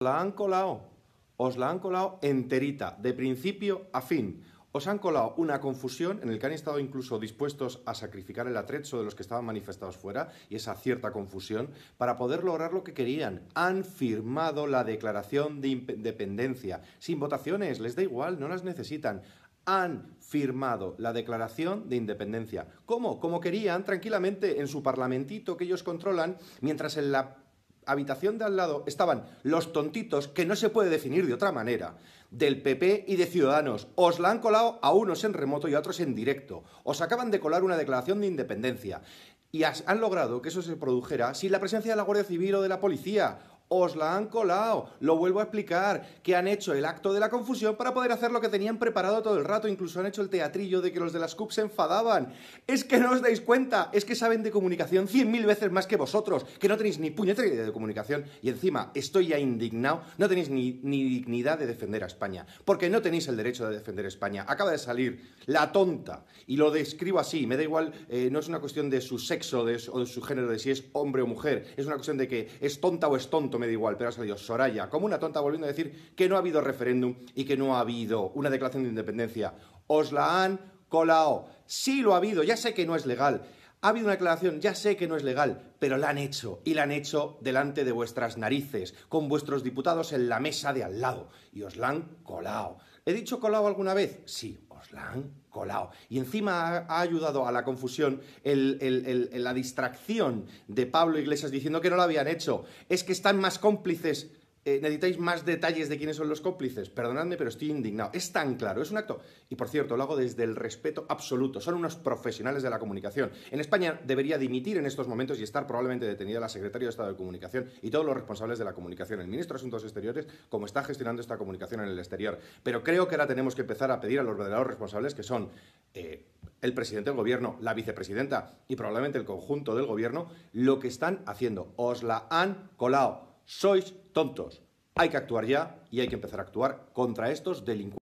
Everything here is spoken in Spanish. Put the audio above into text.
la han colado, os la han colado enterita, de principio a fin. Os han colado una confusión en el que han estado incluso dispuestos a sacrificar el atrecho de los que estaban manifestados fuera y esa cierta confusión para poder lograr lo que querían. Han firmado la declaración de independencia sin votaciones, les da igual, no las necesitan. Han firmado la declaración de independencia. ¿Cómo? Como querían, tranquilamente, en su parlamentito que ellos controlan, mientras en la habitación de al lado estaban los tontitos, que no se puede definir de otra manera, del PP y de Ciudadanos. Os la han colado a unos en remoto y a otros en directo. Os acaban de colar una declaración de independencia. Y han logrado que eso se produjera sin la presencia de la Guardia Civil o de la policía. Os la han colado, lo vuelvo a explicar, que han hecho el acto de la confusión para poder hacer lo que tenían preparado todo el rato, incluso han hecho el teatrillo de que los de las CUP se enfadaban. Es que no os dais cuenta, es que saben de comunicación cien mil veces más que vosotros, que no tenéis ni puñetera idea de comunicación, y encima estoy ya indignado, no tenéis ni, dignidad de defender a España, porque no tenéis el derecho de defender España. Acaba de salir la tonta, y lo describo así, me da igual, eh, no es una cuestión de su sexo de, o de su género, de si es hombre o mujer, es una cuestión de que es tonta o es tonto me da igual, pero ha salido Soraya, como una tonta, volviendo a decir que no ha habido referéndum y que no ha habido una declaración de independencia. Os la han colado. Sí lo ha habido, ya sé que no es legal. Ha habido una declaración, ya sé que no es legal, pero la han hecho y la han hecho delante de vuestras narices, con vuestros diputados en la mesa de al lado y os la han colao. ¿He dicho colao alguna vez? Sí, la han colado. Y encima ha, ayudado a la confusión la distracción de Pablo Iglesias diciendo que no lo habían hecho. Es que están más cómplices eh, necesitáis más detalles de quiénes son los cómplices. Perdonadme, pero estoy indignado. Es tan claro, es un acto. Y por cierto, lo hago desde el respeto absoluto. Son unos profesionales de la comunicación. En España debería dimitir en estos momentos y estar probablemente detenida la secretaria de Estado de Comunicación y todos los responsables de la comunicación, el ministro de Asuntos Exteriores, como está gestionando esta comunicación en el exterior. Pero creo que ahora tenemos que empezar a pedir a los verdaderos responsables que son eh, el presidente del gobierno, la vicepresidenta y probablemente el conjunto del gobierno, lo que están haciendo. Os la han colado sois tontos. Hay que actuar ya y hay que empezar a actuar contra estos delincuentes.